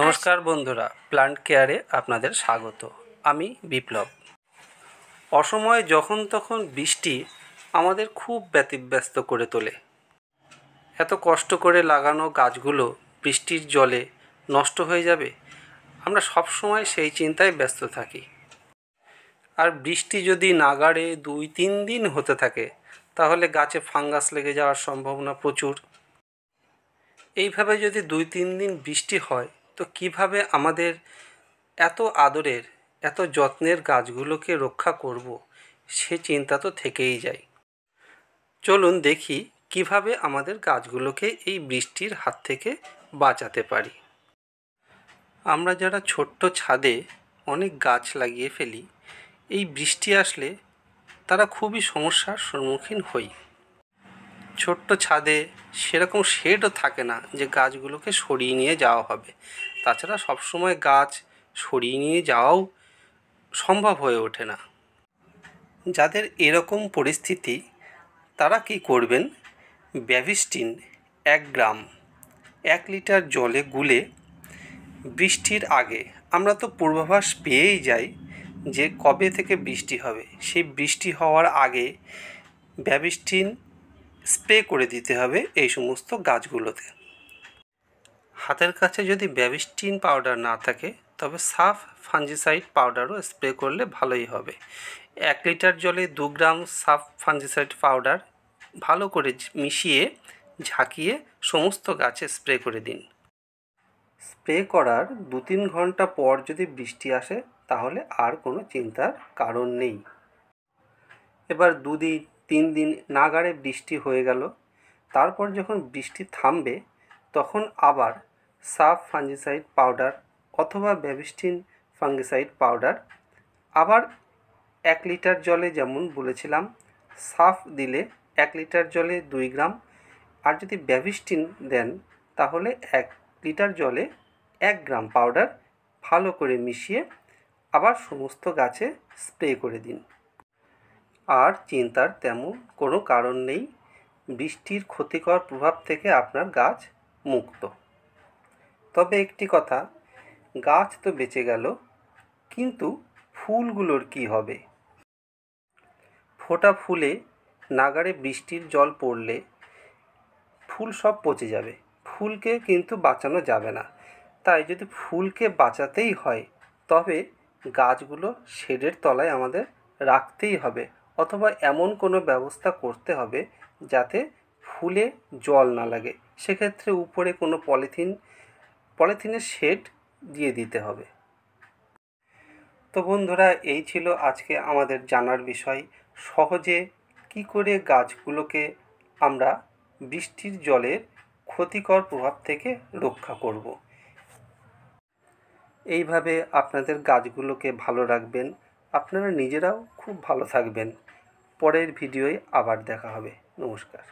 নমস্কার বন্ধুরা প্লান্ট কেয়ারে আপনাদের স্বাগত আমি বিপ্লব অসময়ে যখন তখন বৃষ্টি আমাদের খুব ব্যতিব্যস্ত করে তোলে এত কষ্ট করে লাগানো গাছগুলো বৃষ্টির জলে নষ্ট হয়ে যাবে আমরা সব সময় সেই চিন্তায় ব্যস্ত থাকি আর বৃষ্টি যদি নাগাড়ে দুই তিন দিন হতে থাকে তাহলে গাছে ফাঙ্গাস লেগে যাওয়ার সম্ভাবনা প্রচুর এইভাবে যদি দুই তিন দিন বৃষ্টি হয় তো কিভাবে আমাদের এত আদরের এত যত্নের গাছগুলোকে রক্ষা করব সে চিন্তা তো থেকেই যায় চলুন দেখি কিভাবে আমাদের গাছগুলোকে এই বৃষ্টির হাত থেকে বাঁচাতে পারি আমরা যারা ছোট্ট ছাদে অনেক গাছ লাগিয়ে ফেলি এই বৃষ্টি আসলে তারা খুবই সমস্যার সম্মুখীন হই ছোট্ট ছাদে সেরকম শেডও থাকে না যে গাছগুলোকে সরিয়ে নিয়ে যাওয়া হবে তাছাড়া সবসময় গাছ সরিয়ে নিয়ে যাওয়াও সম্ভব হয়ে ওঠে না যাদের এরকম পরিস্থিতি তারা কি করবেন ব্যাভিস্টিন এক গ্রাম এক লিটার জলে গুলে বৃষ্টির আগে আমরা তো পূর্বাভাস পেয়েই যাই যে কবে থেকে বৃষ্টি হবে সেই বৃষ্টি হওয়ার আগে ব্যাভিস্টিন স্প্রে করে দিতে হবে এই সমস্ত গাছগুলোতে হাতের কাছে যদি ব্যাবিস্টিন পাউডার না থাকে তবে সাফ ফাঞ্জিসাইড পাউডারও স্প্রে করলে ভালোই হবে এক লিটার জলে দু গ্রাম সাফ ফাঞ্জিসাইড পাউডার ভালো করে মিশিয়ে ঝাঁকিয়ে সমস্ত গাছে স্প্রে করে দিন স্প্রে করার দু তিন ঘন্টা পর যদি বৃষ্টি আসে তাহলে আর কোনো চিন্তার কারণ নেই এবার দুদিন তিন দিন নাগারে বৃষ্টি হয়ে গেল তারপর যখন বৃষ্টি থামবে তখন আবার সাফ ফাঞ্জিসাইড পাউডার অথবা ব্যবিস্টিন ফাঙ্গিসাইড পাউডার আবার এক লিটার জলে যেমন বলেছিলাম সাফ দিলে এক লিটার জলে দুই গ্রাম আর যদি ব্যবিস্টিন দেন তাহলে এক লিটার জলে এক গ্রাম পাউডার ভালো করে মিশিয়ে আবার সমস্ত গাছে স্প্রে করে দিন আর চিন্তার তেমন কোনো কারণ নেই বৃষ্টির ক্ষতিকর প্রভাব থেকে আপনার গাছ মুক্ত তবে একটি কথা গাছ তো বেঁচে গেল কিন্তু ফুলগুলোর কি হবে ফোটা ফুলে নাগারে বৃষ্টির জল পড়লে ফুল সব পচে যাবে ফুলকে কিন্তু বাঁচানো যাবে না তাই যদি ফুলকে বাঁচাতেই হয় তবে গাছগুলো শেডের তলায় আমাদের রাখতেই হবে অথবা এমন কোনো ব্যবস্থা করতে হবে যাতে ফুলে জল না লাগে সেক্ষেত্রে উপরে কোনো পলিথিন পলিথিনের শেড দিয়ে দিতে হবে তো বন্ধুরা এই ছিল আজকে আমাদের জানার বিষয় সহজে কি করে গাছগুলোকে আমরা বৃষ্টির জলের ক্ষতিকর প্রভাব থেকে রক্ষা করব এইভাবে আপনাদের গাছগুলোকে ভালো রাখবেন আপনারা নিজেরাও খুব ভালো থাকবেন পরের ভিডিওয় আবার দেখা হবে নমস্কার